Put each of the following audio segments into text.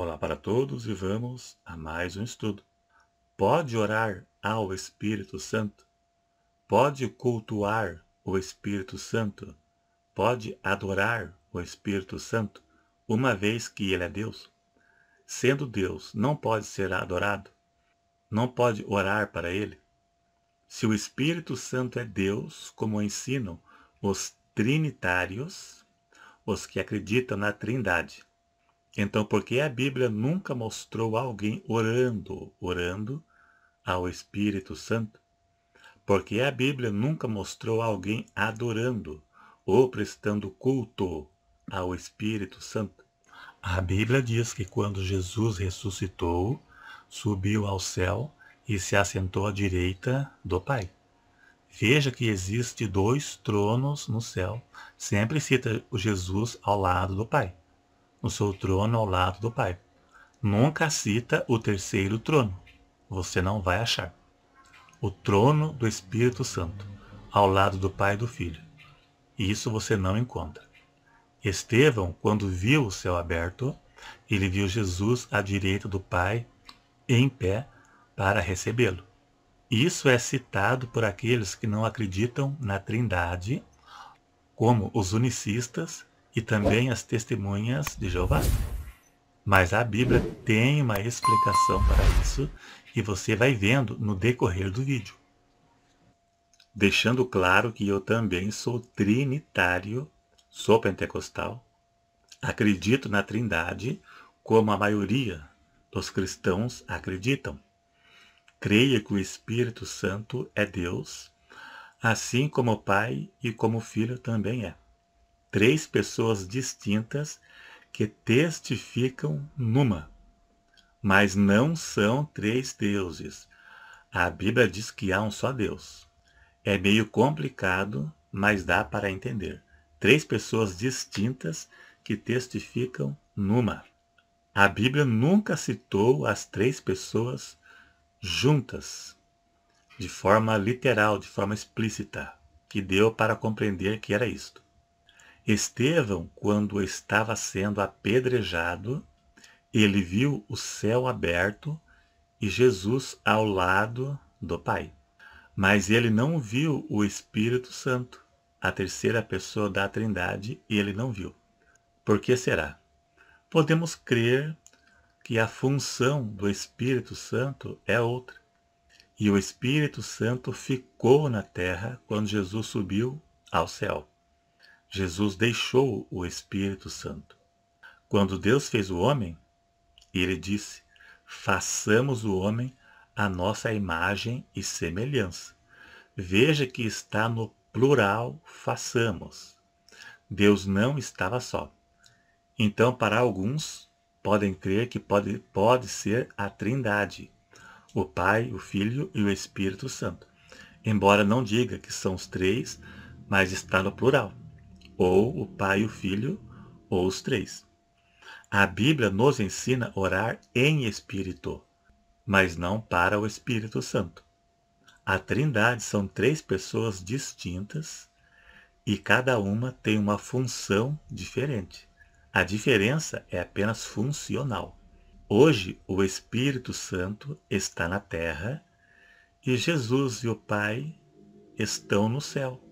Olá para todos e vamos a mais um estudo. Pode orar ao Espírito Santo? Pode cultuar o Espírito Santo? Pode adorar o Espírito Santo, uma vez que ele é Deus? Sendo Deus, não pode ser adorado? Não pode orar para ele? Se o Espírito Santo é Deus, como ensinam os trinitários, os que acreditam na Trindade, então, por que a Bíblia nunca mostrou alguém orando, orando ao Espírito Santo? Porque a Bíblia nunca mostrou alguém adorando ou prestando culto ao Espírito Santo. A Bíblia diz que quando Jesus ressuscitou, subiu ao céu e se assentou à direita do Pai. Veja que existe dois tronos no céu. Sempre cita Jesus ao lado do Pai no seu trono ao lado do Pai. Nunca cita o terceiro trono. Você não vai achar. O trono do Espírito Santo, ao lado do Pai e do Filho. E isso você não encontra. Estevão, quando viu o céu aberto, ele viu Jesus à direita do Pai, em pé, para recebê-lo. Isso é citado por aqueles que não acreditam na Trindade, como os unicistas e também as testemunhas de Jeová. Mas a Bíblia tem uma explicação para isso e você vai vendo no decorrer do vídeo. Deixando claro que eu também sou trinitário, sou pentecostal, acredito na Trindade como a maioria dos cristãos acreditam. Creia que o Espírito Santo é Deus, assim como o Pai e como o Filho também é três pessoas distintas que testificam numa, mas não são três deuses. A Bíblia diz que há um só Deus. É meio complicado, mas dá para entender. Três pessoas distintas que testificam numa. A Bíblia nunca citou as três pessoas juntas, de forma literal, de forma explícita, que deu para compreender que era isto. Estevão, quando estava sendo apedrejado, ele viu o céu aberto e Jesus ao lado do Pai. Mas ele não viu o Espírito Santo, a terceira pessoa da Trindade, ele não viu. Por que será? Podemos crer que a função do Espírito Santo é outra. E o Espírito Santo ficou na terra quando Jesus subiu ao céu. Jesus deixou o Espírito Santo. Quando Deus fez o homem, ele disse: façamos o homem a nossa imagem e semelhança. Veja que está no plural façamos. Deus não estava só. Então, para alguns, podem crer que pode, pode ser a Trindade, o Pai, o Filho e o Espírito Santo. Embora não diga que são os três, mas está no plural ou o Pai, e o Filho, ou os três. A Bíblia nos ensina orar em espírito, mas não para o Espírito Santo. A Trindade são três pessoas distintas e cada uma tem uma função diferente. A diferença é apenas funcional. Hoje, o Espírito Santo está na terra e Jesus e o Pai estão no céu.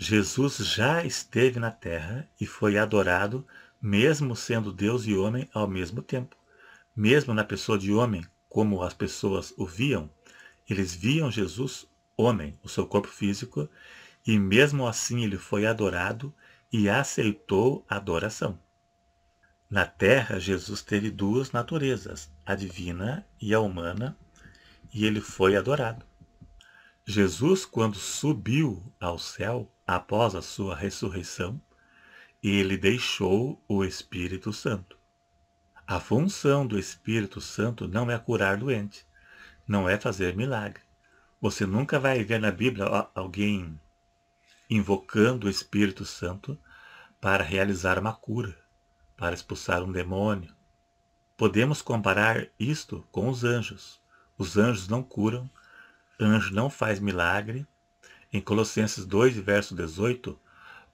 Jesus já esteve na terra e foi adorado, mesmo sendo Deus e homem ao mesmo tempo. Mesmo na pessoa de homem, como as pessoas o viam, eles viam Jesus homem, o seu corpo físico, e mesmo assim ele foi adorado e aceitou a adoração. Na terra, Jesus teve duas naturezas, a divina e a humana, e ele foi adorado. Jesus, quando subiu ao céu, após a sua ressurreição, ele deixou o Espírito Santo. A função do Espírito Santo não é curar doente, não é fazer milagre. Você nunca vai ver na Bíblia alguém invocando o Espírito Santo para realizar uma cura, para expulsar um demônio. Podemos comparar isto com os anjos. Os anjos não curam, anjo não faz milagre, em Colossenses 2, verso 18,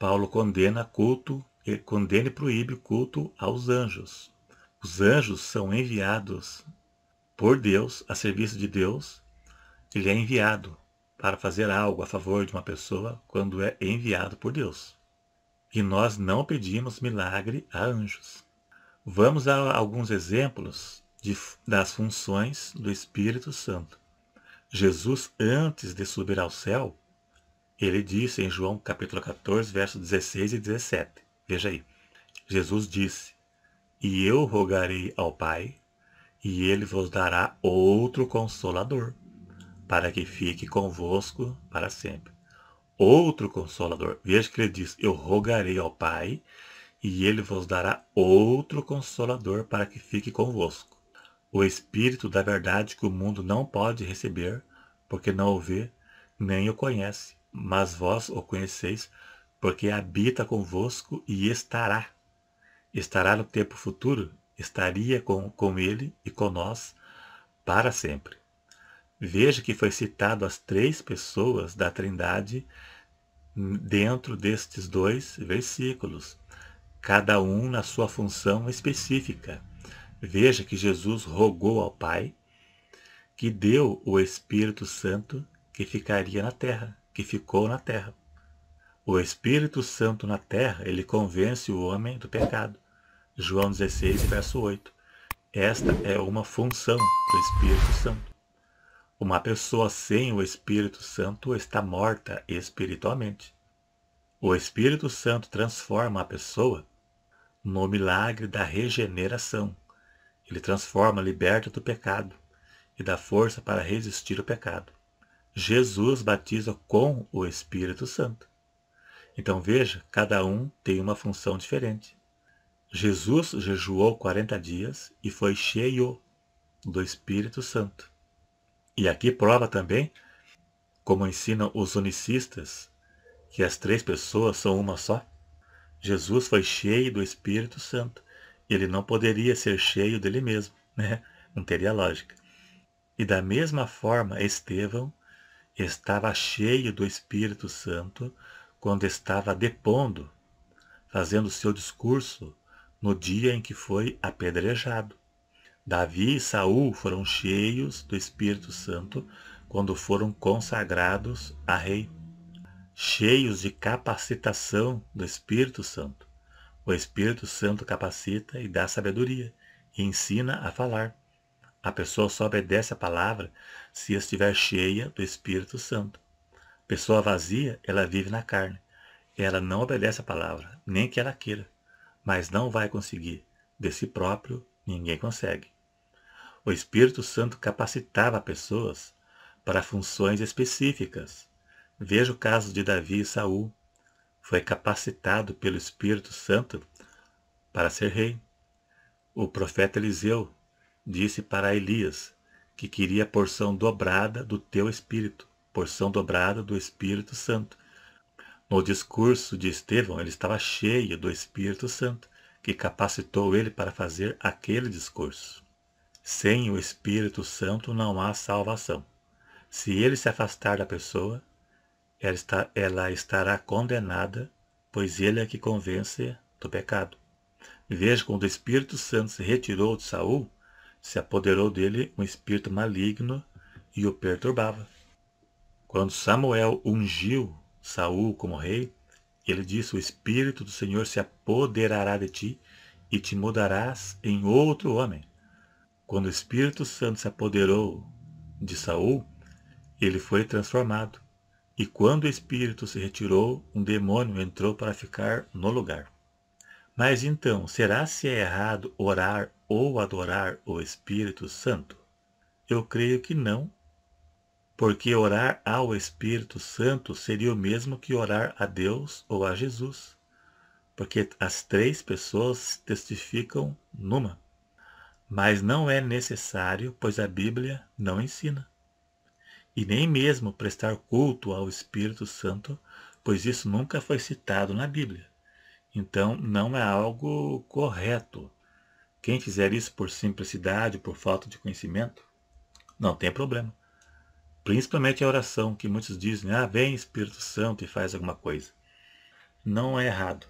Paulo condena culto, condena e proíbe culto aos anjos. Os anjos são enviados por Deus, a serviço de Deus. Ele é enviado para fazer algo a favor de uma pessoa quando é enviado por Deus. E nós não pedimos milagre a anjos. Vamos a alguns exemplos de, das funções do Espírito Santo. Jesus, antes de subir ao céu, ele disse em João capítulo 14, versos 16 e 17. Veja aí. Jesus disse: E eu rogarei ao Pai, e ele vos dará outro consolador, para que fique convosco para sempre. Outro consolador. Veja que ele diz: Eu rogarei ao Pai, e ele vos dará outro consolador para que fique convosco. O Espírito da verdade que o mundo não pode receber, porque não o vê, nem o conhece mas vós o conheceis, porque habita convosco e estará. Estará no tempo futuro, estaria com, com ele e com nós para sempre. Veja que foi citado as três pessoas da Trindade dentro destes dois versículos, cada um na sua função específica. Veja que Jesus rogou ao Pai que deu o Espírito Santo que ficaria na terra que ficou na terra. O Espírito Santo na terra, ele convence o homem do pecado. João 16, verso 8. Esta é uma função do Espírito Santo. Uma pessoa sem o Espírito Santo está morta espiritualmente. O Espírito Santo transforma a pessoa no milagre da regeneração. Ele transforma, liberta do pecado e dá força para resistir o pecado. Jesus batiza com o Espírito Santo. Então veja, cada um tem uma função diferente. Jesus jejuou 40 dias e foi cheio do Espírito Santo. E aqui prova também, como ensinam os unicistas, que as três pessoas são uma só. Jesus foi cheio do Espírito Santo. Ele não poderia ser cheio dele mesmo, né? Não teria lógica. E da mesma forma, Estevão estava cheio do Espírito Santo quando estava depondo, fazendo seu discurso no dia em que foi apedrejado. Davi e Saul foram cheios do Espírito Santo quando foram consagrados a rei, cheios de capacitação do Espírito Santo. O Espírito Santo capacita e dá sabedoria e ensina a falar. A pessoa só obedece a palavra se estiver cheia do Espírito Santo. Pessoa vazia, ela vive na carne. Ela não obedece a palavra, nem que ela queira, mas não vai conseguir. De si próprio, ninguém consegue. O Espírito Santo capacitava pessoas para funções específicas. Veja o caso de Davi e Saul. Foi capacitado pelo Espírito Santo para ser rei. O profeta Eliseu disse para Elias que queria a porção dobrada do teu espírito, porção dobrada do Espírito Santo. No discurso de Estevão, ele estava cheio do Espírito Santo, que capacitou ele para fazer aquele discurso. Sem o Espírito Santo não há salvação. Se ele se afastar da pessoa, ela, está, ela estará condenada, pois ele é que convence do pecado. Veja quando o Espírito Santo se retirou de Saul, se apoderou dele um espírito maligno e o perturbava. Quando Samuel ungiu Saul como rei, ele disse: O espírito do Senhor se apoderará de ti e te mudarás em outro homem. Quando o Espírito Santo se apoderou de Saul, ele foi transformado. E quando o espírito se retirou, um demônio entrou para ficar no lugar. Mas então, será se é errado orar ou adorar o Espírito Santo? Eu creio que não, porque orar ao Espírito Santo seria o mesmo que orar a Deus ou a Jesus, porque as três pessoas testificam numa. Mas não é necessário, pois a Bíblia não ensina. E nem mesmo prestar culto ao Espírito Santo, pois isso nunca foi citado na Bíblia. Então não é algo correto quem fizer isso por simplicidade, por falta de conhecimento, não tem problema. Principalmente a oração, que muitos dizem, ah, vem Espírito Santo e faz alguma coisa. Não é errado.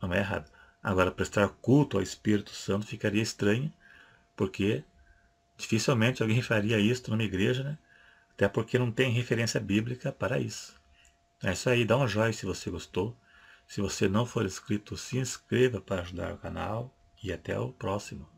Não é errado. Agora, prestar culto ao Espírito Santo ficaria estranho, porque dificilmente alguém faria isso numa igreja, né? Até porque não tem referência bíblica para isso. Então, é isso aí, dá um joinha se você gostou. Se você não for inscrito, se inscreva para ajudar o canal e até o próximo.